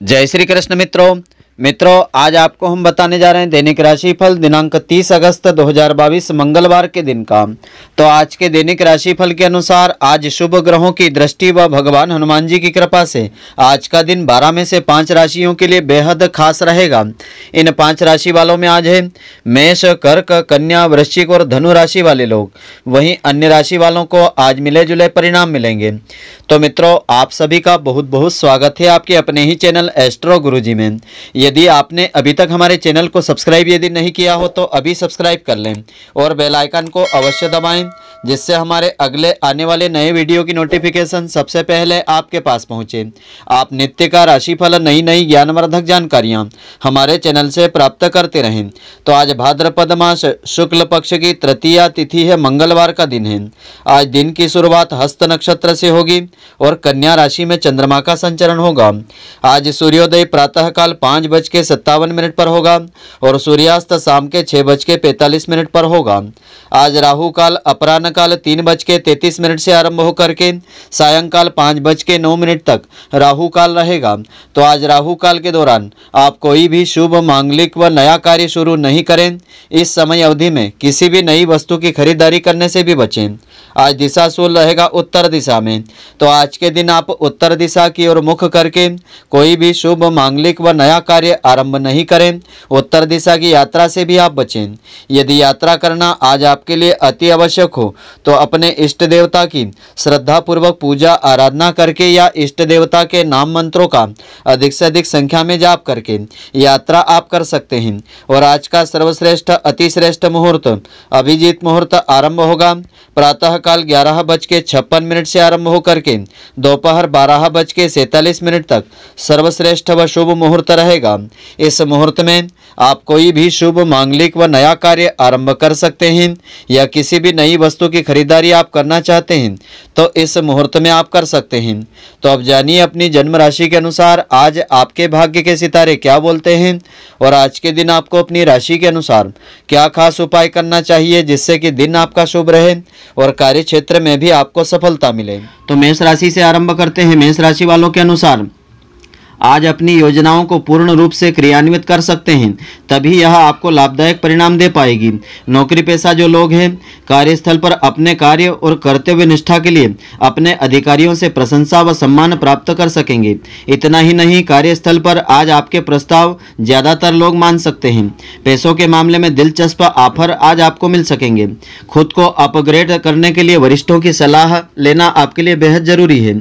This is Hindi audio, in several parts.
જય શ્રી કૃષ્ણ મિત્રો मित्रों आज आपको हम बताने जा रहे हैं दैनिक राशिफल दिनांक 30 अगस्त 2022 मंगलवार के दिन का तो आज के दैनिक राशिफल के अनुसार आज शुभ ग्रहों की दृष्टि व भगवान हनुमान जी की कृपा से आज का दिन 12 में से पांच राशियों के लिए बेहद खास रहेगा इन पांच राशि वालों में आज है मेष कर्क कन्या वृश्चिक और धनु राशि वाले लोग वहीं अन्य राशि वालों को आज मिले जुले परिणाम मिलेंगे तो मित्रों आप सभी का बहुत बहुत स्वागत है आपके अपने ही चैनल एस्ट्रो गुरु में ये यदि आपने अभी तक हमारे चैनल को सब्सक्राइब यदि नहीं किया हो तो अभी सब्सक्राइब कर लें और बेल आइकन को अवश्य दबाएं जिससे हमारे अगले आने वाले नए वीडियो की नोटिफिकेशन सबसे पहले आपके पास पहुंचे आप नित्य का राशिफल नई नई ज्ञानवर्धक जानकारियां हमारे चैनल से प्राप्त करते रहें तो आज भाद्रपद मास शुक्ल पक्ष की तृतीया तिथि है मंगलवार का दिन है आज दिन की शुरुआत हस्त नक्षत्र से होगी और कन्या राशि में चंद्रमा का संचरण होगा आज सूर्योदय प्रातःकाल पाँच बज के सत्तावन मिनट पर होगा और सूर्यास्त शाम के छः बज के पैंतालीस मिनट पर होगा आज राहु काल अपराह प्रातःकाल तीन बज के तैतीस मिनट से आरंभ होकर के सायंकाल पाँच बज के नौ मिनट तक राहु काल रहेगा तो आज राहु काल के दौरान आप कोई भी शुभ मांगलिक व नया कार्य शुरू नहीं करें इस समय अवधि में किसी भी नई वस्तु की खरीदारी करने से भी बचें आज दिशा सूल रहेगा उत्तर दिशा में तो आज के दिन आप उत्तर दिशा की ओर मुख करके कोई भी शुभ मांगलिक व नया कार्य आरंभ नहीं करें उत्तर दिशा की यात्रा से भी आप बचें यदि यात्रा करना आज आपके लिए अति आवश्यक हो तो अपने इष्ट देवता की श्रद्धा पूर्वक पूजा आराधना करके या इष्ट देवता के नाम मंत्रों का अधिक से अधिक संख्या में जाप करके यात्रा आप कर सकते हैं और आज का सर्वश्रेष्ठ अतिश्रेष्ठ मुहूर्त अभिजीत मुहूर्त आरंभ होगा प्रातःकाल ग्यारह बज के छप्पन मिनट से आरंभ होकर के दोपहर बारह बज के सैतालीस मिनट तक सर्वश्रेष्ठ व शुभ मुहूर्त रहेगा इस मुहूर्त में आप कोई भी शुभ मांगलिक व नया कार्य आरंभ कर सकते हैं या किसी भी नई वस्तु की खरीदारी आप करना चाहते हैं तो इस मुहूर्त में आप कर सकते हैं तो अब जानिए अपनी जन्म राशि के अनुसार आज आपके भाग्य के सितारे क्या बोलते हैं और आज के दिन आपको अपनी राशि के अनुसार क्या खास उपाय करना चाहिए जिससे कि दिन आपका शुभ रहे और कार्य में भी आपको सफलता मिले तो मेष राशि से आरंभ करते हैं मेष राशि वालों के अनुसार आज अपनी योजनाओं को पूर्ण रूप से क्रियान्वित कर सकते हैं तभी यह आपको लाभदायक परिणाम दे पाएगी नौकरी पेशा जो लोग हैं कार्यस्थल पर अपने कार्य और कर्तव्य निष्ठा के लिए अपने अधिकारियों से प्रशंसा व सम्मान प्राप्त कर सकेंगे इतना ही नहीं कार्यस्थल पर आज आपके प्रस्ताव ज़्यादातर लोग मान सकते हैं पैसों के मामले में दिलचस्प ऑफर आज आपको मिल सकेंगे खुद को अपग्रेड करने के लिए वरिष्ठों की सलाह लेना आपके लिए बेहद जरूरी है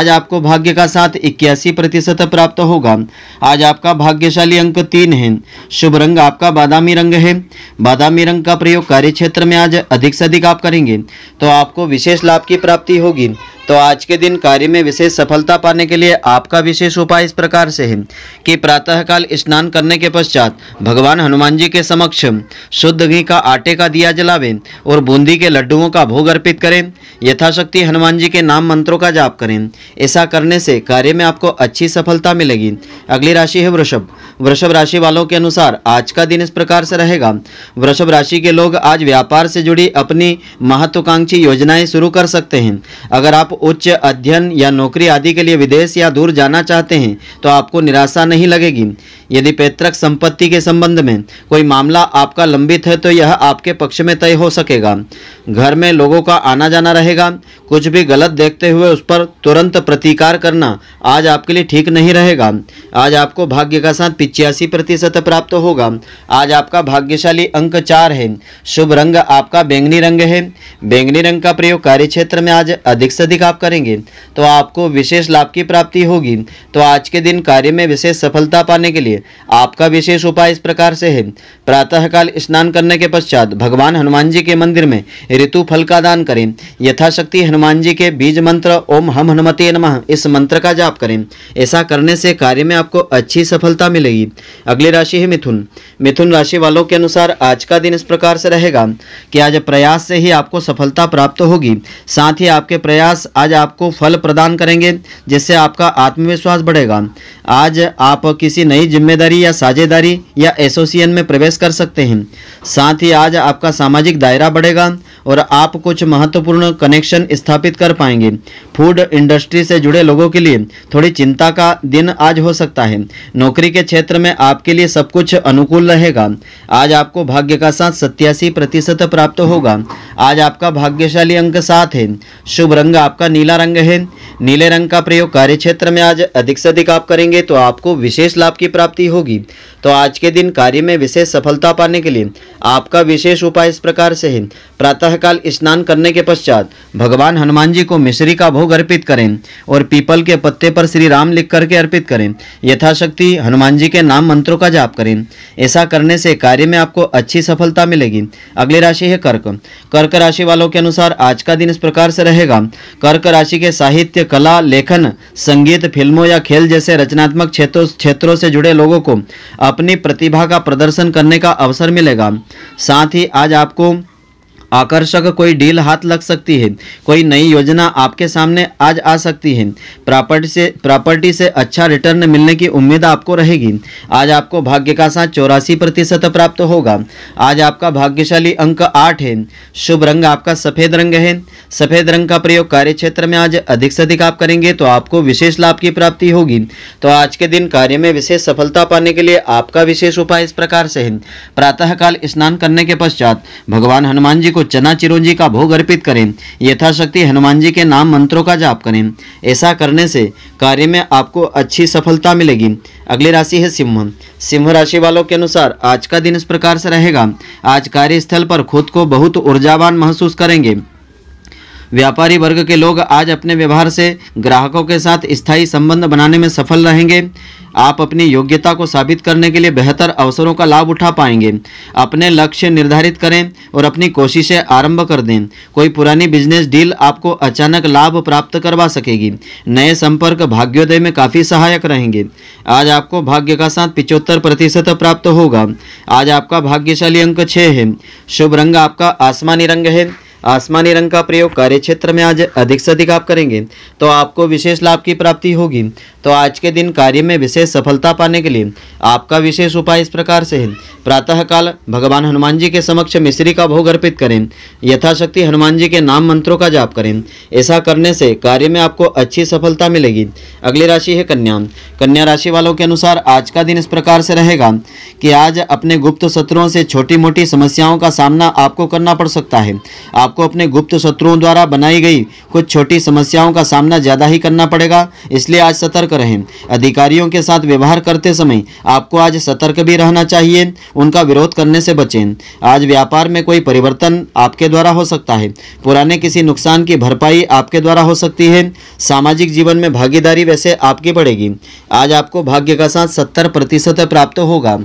आज आपको भाग्य का साथ इक्यासी प्रतिशत प्राप्त होगा आज आपका भाग्यशाली अंक तीन है शुभ रंग आपका बादामी रंग है बादामी रंग का प्रयोग कार्य क्षेत्र में आज अधिक से अधिक आप करेंगे तो आपको विशेष लाभ की प्राप्ति होगी तो आज के दिन कार्य में विशेष सफलता पाने के लिए आपका विशेष उपाय इस प्रकार से है कि प्रातःकाल स्नान करने के पश्चात भगवान हनुमान जी के समक्ष शुद्ध घी का आटे का दिया जलावें और बूंदी के लड्डुओं का भोग अर्पित करें यथाशक्ति हनुमान जी के नाम मंत्रों का जाप करें ऐसा करने से कार्य में आपको अच्छी सफलता मिलेगी अगली राशि है वृषभ वृषभ राशि वालों के अनुसार आज का दिन इस प्रकार से रहेगा वृषभ राशि के लोग आज व्यापार से जुड़ी अपनी महत्वाकांक्षी योजनाएं शुरू कर सकते हैं अगर आप उच्च अध्ययन या नौकरी आदि के लिए विदेश या दूर जाना चाहते हैं तो आपको निराशा नहीं लगेगी यदि पैतृक संपत्ति के संबंध में कोई मामला आपका लंबित है तो यह आपके पक्ष में तय हो सकेगा घर में लोगों का आना जाना रहेगा कुछ भी गलत देखते हुए उस पर तुरंत प्रतिकार करना आज आपके लिए ठीक नहीं रहेगा आज आपको भाग्य का साथ पिचासी प्रतिशत प्राप्त होगा आज आपका भाग्यशाली अंक चार है शुभ रंग आपका बैंगनी रंग है बैंगनी रंग का प्रयोग कार्य क्षेत्र में आज अधिक से अधिक आप करेंगे तो आपको विशेष लाभ की प्राप्ति होगी तो आज के दिन कार्य में विशेष सफलता पाने के लिए आपका विशेष उपाय इस प्रकार से है प्रातःकाल स्नान करने के पश्चात भगवान हनुमान जी के मंदिर में ऋतु फल का दान करें यथाशक्ति हनुमान जी के बीज मंत्र ओम हम हनुमते नम इस मंत्र का जाप करें ऐसा करने से कार्य में आपको अच्छी सफलता मिलेगी अगली राशि है मिथुन मिथुन राशि वालों के अनुसार आज का दिन इस प्रकार से रहेगा कि आज प्रयास से ही आपको सफलता प्राप्त होगी साथ ही आपके प्रयास आज आपको फल प्रदान करेंगे जिससे आपका आत्मविश्वास बढ़ेगा आज आप किसी नई जिम्मेदारी या साझेदारी या एसोसिएशन में प्रवेश कर सकते हैं साथ ही आज आपका सामाजिक दायरा बढ़ेगा और आप कुछ महत्वपूर्ण कनेक्शन स्थापित कर पाएंगे फूड इंडस्ट्री से जुड़े लोगों के लिए थोड़ी चिंता का दिन आज हो सकता है नौकरी के क्षेत्र में आपके लिए सब कुछ अनुकूल रहेगा आज आपको भाग्य का साथ सत्यासी प्रतिशत प्राप्त होगा आज आपका भाग्यशाली अंक सात है शुभ रंग आपका नीला रंग है नीले रंग का प्रयोग कार्य क्षेत्र में आज अधिक से अधिक आप करेंगे तो आपको विशेष लाभ की प्राप्ति होगी तो आज के दिन कार्य में विशेष सफलता पाने के लिए आपका विशेष उपाय इस प्रकार से है प्रातः प्रातःकाल स्नान करने के पश्चात भगवान हनुमान जी को मिश्री का भोग अर्पित करें और पीपल के पत्ते पर श्री राम लिख करके अर्पित करें यथाशक्ति हनुमान जी के नाम मंत्रों का जाप करें ऐसा करने से कार्य में आपको अच्छी सफलता मिलेगी अगली राशि है कर्क कर्क राशि वालों के अनुसार आज का दिन इस प्रकार से रहेगा कर्क राशि के साहित्य कला लेखन संगीत फिल्मों या खेल जैसे रचनात्मक क्षेत्रों क्षेत्रों से जुड़े लोगों को अपनी प्रतिभा का प्रदर्शन करने का अवसर मिलेगा साथ ही आज आपको आकर्षक कोई डील हाथ लग सकती है कोई नई योजना आपके सामने आज आ सकती है प्रॉपर्टी से प्रॉपर्टी से अच्छा रिटर्न मिलने की उम्मीद आपको रहेगी आज आपको भाग्य का साथ चौरासी प्रतिशत प्राप्त होगा आज आपका भाग्यशाली अंक आठ है शुभ रंग आपका सफ़ेद रंग है सफ़ेद रंग का प्रयोग कार्य क्षेत्र में आज अधिक से अधिक आप करेंगे तो आपको विशेष लाभ की प्राप्ति होगी तो आज के दिन कार्य में विशेष सफलता पाने के लिए आपका विशेष उपाय इस प्रकार से है प्रातःकाल स्नान करने के पश्चात भगवान हनुमान जी को को चना चिरोंजी का भोग अर्पित करें यथाशक्ति हनुमान जी के नाम मंत्रों का जाप करें ऐसा करने से कार्य में आपको अच्छी सफलता मिलेगी अगली राशि है सिंह सिंह राशि वालों के अनुसार आज का दिन इस प्रकार से रहेगा आज कार्यस्थल पर खुद को बहुत ऊर्जावान महसूस करेंगे व्यापारी वर्ग के लोग आज अपने व्यवहार से ग्राहकों के साथ स्थायी संबंध बनाने में सफल रहेंगे आप अपनी योग्यता को साबित करने के लिए बेहतर अवसरों का लाभ उठा पाएंगे अपने लक्ष्य निर्धारित करें और अपनी कोशिशें आरंभ कर दें कोई पुरानी बिजनेस डील आपको अचानक लाभ प्राप्त करवा सकेगी नए संपर्क भाग्योदय में काफ़ी सहायक रहेंगे आज आपको भाग्य का साथ पिचहत्तर प्रतिशत प्राप्त होगा आज आपका भाग्यशाली अंक छः है शुभ रंग आपका आसमानी रंग है आसमानी रंग का प्रयोग कार्य क्षेत्र में आज अधिक से अधिक आप करेंगे तो आपको विशेष लाभ की प्राप्ति होगी तो आज के दिन कार्य में विशेष सफलता पाने के लिए आपका विशेष उपाय इस प्रकार से है प्रातःकाल भगवान हनुमान जी के समक्ष मिश्री का भोग अर्पित करें यथाशक्ति हनुमान जी के नाम मंत्रों का जाप करें ऐसा करने से कार्य में आपको अच्छी सफलता मिलेगी अगली राशि है कन्या कन्या राशि वालों के अनुसार आज का दिन इस प्रकार से रहेगा कि आज अपने गुप्त शत्रुओं से छोटी मोटी समस्याओं का सामना आपको करना पड़ सकता है आप आपको अपने गुप्त शत्रुओं द्वारा बनाई गई कुछ छोटी समस्याओं का सामना ज़्यादा ही करना पड़ेगा इसलिए आज सतर्क रहें अधिकारियों के साथ व्यवहार करते समय आपको आज सतर्क भी रहना चाहिए उनका विरोध करने से बचें आज व्यापार में कोई परिवर्तन आपके द्वारा हो सकता है पुराने किसी नुकसान की भरपाई आपके द्वारा हो सकती है सामाजिक जीवन में भागीदारी वैसे आपकी पड़ेगी आज आपको भाग्य का साथ सत्तर प्रतिशत प्राप्त होगा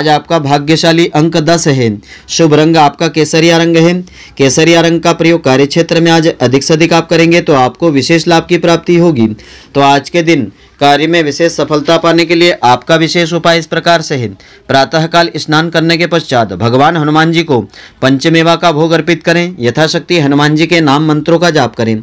आज आपका भाग्यशाली अंक दस है शुभ रंग आपका केसरिया रंग है केसरिया रंग रंग का प्रयोग कार्य क्षेत्र में आज अधिक से अधिक आप करेंगे तो आपको विशेष लाभ की प्राप्ति होगी तो आज के दिन कार्य में विशेष सफलता पाने के लिए आपका विशेष उपाय इस प्रकार से है प्रातःकाल स्नान करने के पश्चात भगवान हनुमान जी को पंचमेवा का भोग अर्पित करें यथाशक्ति हनुमान जी के नाम मंत्रों का जाप करें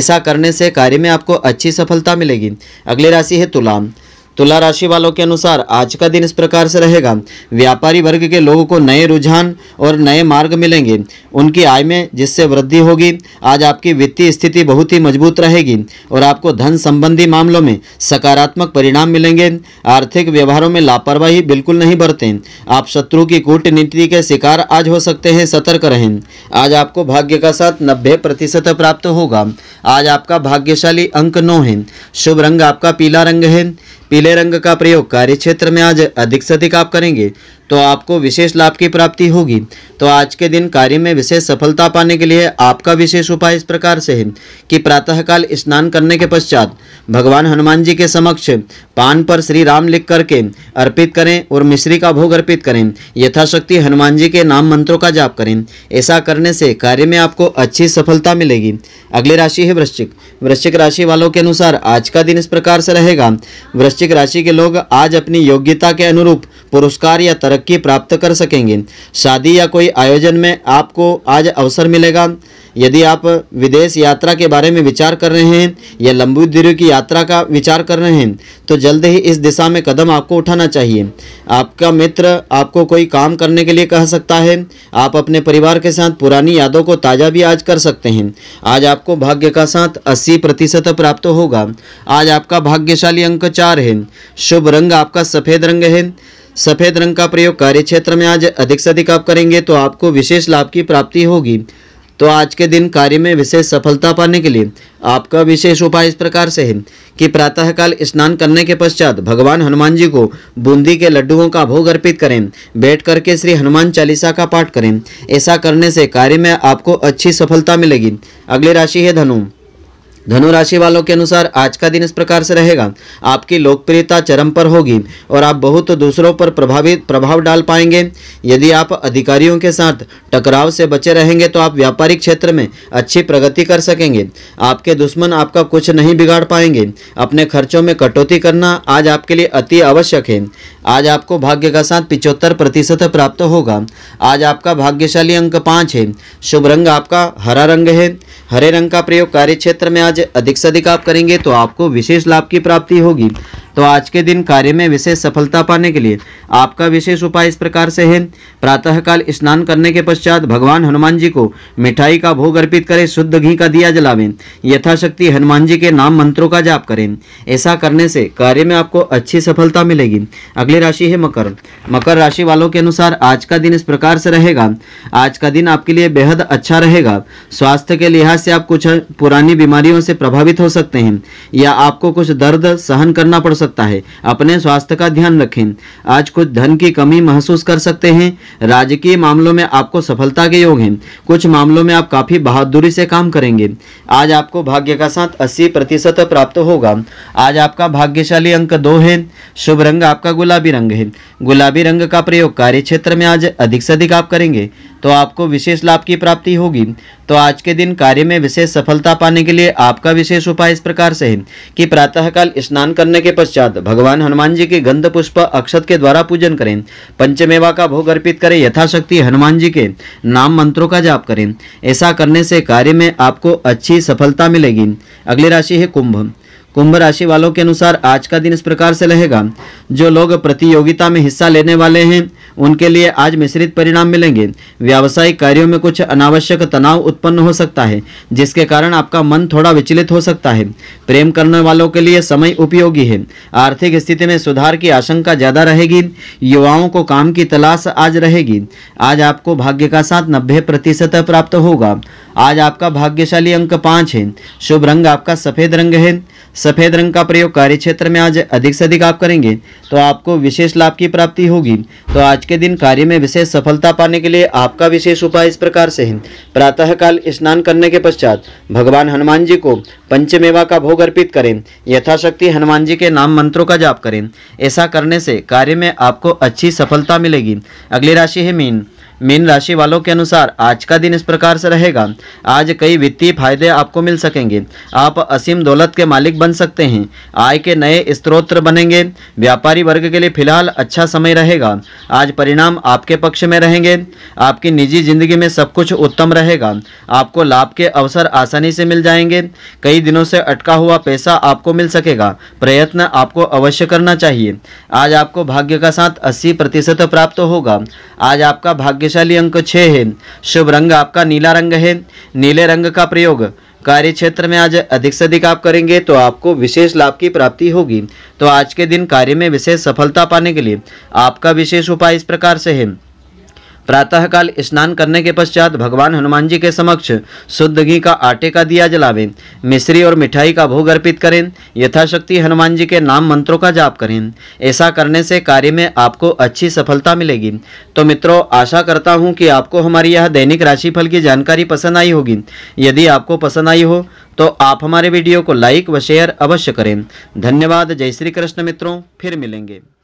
ऐसा करने से कार्य में आपको अच्छी सफलता मिलेगी अगली राशि है तुलाम तुला राशि वालों के अनुसार आज का दिन इस प्रकार से रहेगा व्यापारी वर्ग के लोगों को नए रुझान और नए मार्ग मिलेंगे उनकी आय में जिससे वृद्धि होगी आज आपकी वित्तीय स्थिति बहुत ही मजबूत रहेगी और आपको धन संबंधी मामलों में सकारात्मक परिणाम मिलेंगे आर्थिक व्यवहारों में लापरवाही बिल्कुल नहीं बरतें आप शत्रु की कूटनीति के शिकार आज हो सकते हैं सतर्क रहें आज आपको भाग्य का साथ नब्बे प्रतिशत प्राप्त होगा आज आपका भाग्यशाली अंक नौ है शुभ रंग आपका पीला रंग है पीले रंग का प्रयोग कार्य क्षेत्र में आज अधिक से अधिक आप करेंगे तो आपको विशेष लाभ की प्राप्ति होगी तो आज के दिन कार्य में विशेष सफलता पाने के लिए आपका विशेष उपाय इस प्रकार से है कि प्रातःकाल स्नान करने के पश्चात भगवान हनुमान जी के समक्ष पान पर श्री राम लिख करके अर्पित करें और मिश्री का भोग अर्पित करें यथाशक्ति हनुमान जी के नाम मंत्रों का जाप करें ऐसा करने से कार्य में आपको अच्छी सफलता मिलेगी अगली राशि है वृश्चिक वृश्चिक राशि वालों के अनुसार आज का दिन इस प्रकार से रहेगा वृश्चिक वृश्चिक राशि के लोग आज अपनी योग्यता के अनुरूप पुरस्कार या तरक्की प्राप्त कर सकेंगे शादी या कोई आयोजन में आपको आज अवसर मिलेगा यदि आप विदेश यात्रा के बारे में विचार कर रहे हैं या लंबी दूरी की यात्रा का विचार कर रहे हैं तो जल्द ही इस दिशा में कदम आपको उठाना चाहिए आपका मित्र आपको कोई काम करने के लिए कह सकता है आप अपने परिवार के साथ पुरानी यादों को ताज़ा भी आज कर सकते हैं आज आपको भाग्य का साथ अस्सी प्रतिशत प्राप्त होगा आज आपका भाग्यशाली अंक चार है शुभ रंग आपका सफ़ेद रंग है सफ़ेद रंग का प्रयोग कार्य क्षेत्र में आज अधिक से अधिक आप करेंगे तो आपको विशेष लाभ की प्राप्ति होगी तो आज के दिन कार्य में विशेष सफलता पाने के लिए आपका विशेष उपाय इस प्रकार से है कि प्रातःकाल स्नान करने के पश्चात भगवान हनुमान जी को बूंदी के लड्डुओं का भोग अर्पित करें बैठ करके श्री हनुमान चालीसा का पाठ करें ऐसा करने से कार्य में आपको अच्छी सफलता मिलेगी अगली राशि है धनु धनु राशि वालों के अनुसार आज का दिन इस प्रकार से रहेगा आपकी लोकप्रियता चरम पर होगी और आप बहुत दूसरों पर प्रभावित प्रभाव डाल पाएंगे यदि आप अधिकारियों के साथ टकराव से बचे रहेंगे तो आप व्यापारिक क्षेत्र में अच्छी प्रगति कर सकेंगे आपके दुश्मन आपका कुछ नहीं बिगाड़ पाएंगे अपने खर्चों में कटौती करना आज आपके लिए अति आवश्यक है आज आपको भाग्य का साथ पिचहत्तर प्रतिशत प्राप्त होगा आज आपका भाग्यशाली अंक पाँच है शुभ रंग आपका हरा रंग है हरे रंग का प्रयोग क्षेत्र में आज अधिक से अधिक आप करेंगे तो आपको विशेष लाभ की प्राप्ति होगी तो आज के दिन कार्य में विशेष सफलता पाने के लिए आपका विशेष उपाय इस प्रकार से है प्रातःकाल स्नान करने के पश्चात भगवान हनुमान जी को मिठाई का भोग अर्पित करें शुद्ध घी का दिया जलावें यथाशक्ति हनुमान जी के नाम मंत्रों का जाप करें ऐसा करने से कार्य में आपको अच्छी सफलता मिलेगी अगली राशि है मकर मकर राशि वालों के अनुसार आज का दिन इस प्रकार से रहेगा आज का दिन आपके लिए बेहद अच्छा रहेगा स्वास्थ्य के लिहाज से आप कुछ पुरानी बीमारियों से प्रभावित हो सकते हैं या आपको कुछ दर्द सहन करना पड़ सकता है अपने स्वास्थ्य का ध्यान रखें आज कुछ धन की कमी महसूस कर सकते हैं राजकीय मामलों में आपको सफलता के योग हैं कुछ मामलों में आप काफ़ी बहादुरी से काम करेंगे आज आपको भाग्य का साथ अस्सी प्रतिशत प्राप्त होगा आज आपका भाग्यशाली अंक दो है शुभ रंग आपका गुलाबी रंग है गुलाबी रंग का प्रयोग कार्य क्षेत्र में आज अधिक से अधिक आप करेंगे तो आपको विशेष लाभ की प्राप्ति होगी तो आज के दिन कार्य में विशेष सफलता पाने के लिए आपका विशेष उपाय इस प्रकार से है कि प्रातःकाल स्नान करने के पश्चात पश्चात भगवान हनुमान जी के गंध पुष्प अक्षत के द्वारा पूजन करें पंचमेवा का भोग अर्पित करें यथाशक्ति हनुमान जी के नाम मंत्रों का जाप करें ऐसा करने से कार्य में आपको अच्छी सफलता मिलेगी अगली राशि है कुंभ कुंभ राशि वालों के अनुसार आज का दिन इस प्रकार से रहेगा जो लोग प्रतियोगिता में हिस्सा लेने वाले हैं उनके लिए आज मिश्रित परिणाम मिलेंगे व्यावसायिक कार्यों में कुछ अनावश्यक तनाव उत्पन्न हो सकता है जिसके कारण आपका मन थोड़ा विचलित हो सकता है प्रेम करने वालों के लिए समय उपयोगी है आर्थिक स्थिति में सुधार की आशंका ज़्यादा रहेगी युवाओं को काम की तलाश आज रहेगी आज आपको भाग्य का साथ नब्बे प्रतिशत प्राप्त होगा आज आपका भाग्यशाली अंक पाँच है शुभ रंग आपका सफ़ेद रंग है सफ़ेद रंग का प्रयोग कार्य क्षेत्र में आज अधिक से अधिक आप करेंगे तो आपको विशेष लाभ की प्राप्ति होगी तो आज आज के दिन कार्य में विशेष सफलता पाने के लिए आपका विशेष उपाय इस प्रकार से है प्रातःकाल स्नान करने के पश्चात भगवान हनुमान जी को पंचमेवा का भोग अर्पित करें यथाशक्ति हनुमान जी के नाम मंत्रों का जाप करें ऐसा करने से कार्य में आपको अच्छी सफलता मिलेगी अगली राशि है मीन मीन राशि वालों के अनुसार आज का दिन इस प्रकार से रहेगा आज कई वित्तीय फायदे आपको मिल सकेंगे आप असीम दौलत के मालिक बन सकते हैं आय के नए स्त्रोत्र बनेंगे व्यापारी वर्ग के लिए फिलहाल अच्छा समय रहेगा आज परिणाम आपके पक्ष में रहेंगे आपकी निजी जिंदगी में सब कुछ उत्तम रहेगा आपको लाभ के अवसर आसानी से मिल जाएंगे कई दिनों से अटका हुआ पैसा आपको मिल सकेगा प्रयत्न आपको अवश्य करना चाहिए आज आपको भाग्य का साथ अस्सी प्रतिशत प्राप्त होगा आज आपका भाग्य शक्तिशाली अंक छः है शुभ रंग आपका नीला रंग है नीले रंग का प्रयोग कार्य क्षेत्र में आज अधिक से अधिक आप करेंगे तो आपको विशेष लाभ की प्राप्ति होगी तो आज के दिन कार्य में विशेष सफलता पाने के लिए आपका विशेष उपाय इस प्रकार से है प्रातःकाल स्नान करने के पश्चात भगवान हनुमान जी के समक्ष शुद्ध घी का आटे का दिया जलावें मिश्री और मिठाई का भोग अर्पित करें यथाशक्ति हनुमान जी के नाम मंत्रों का जाप करें ऐसा करने से कार्य में आपको अच्छी सफलता मिलेगी तो मित्रों आशा करता हूँ कि आपको हमारी यह दैनिक राशिफल की जानकारी पसंद आई होगी यदि आपको पसंद आई हो तो आप हमारे वीडियो को लाइक व शेयर अवश्य करें धन्यवाद जय श्री कृष्ण मित्रों फिर मिलेंगे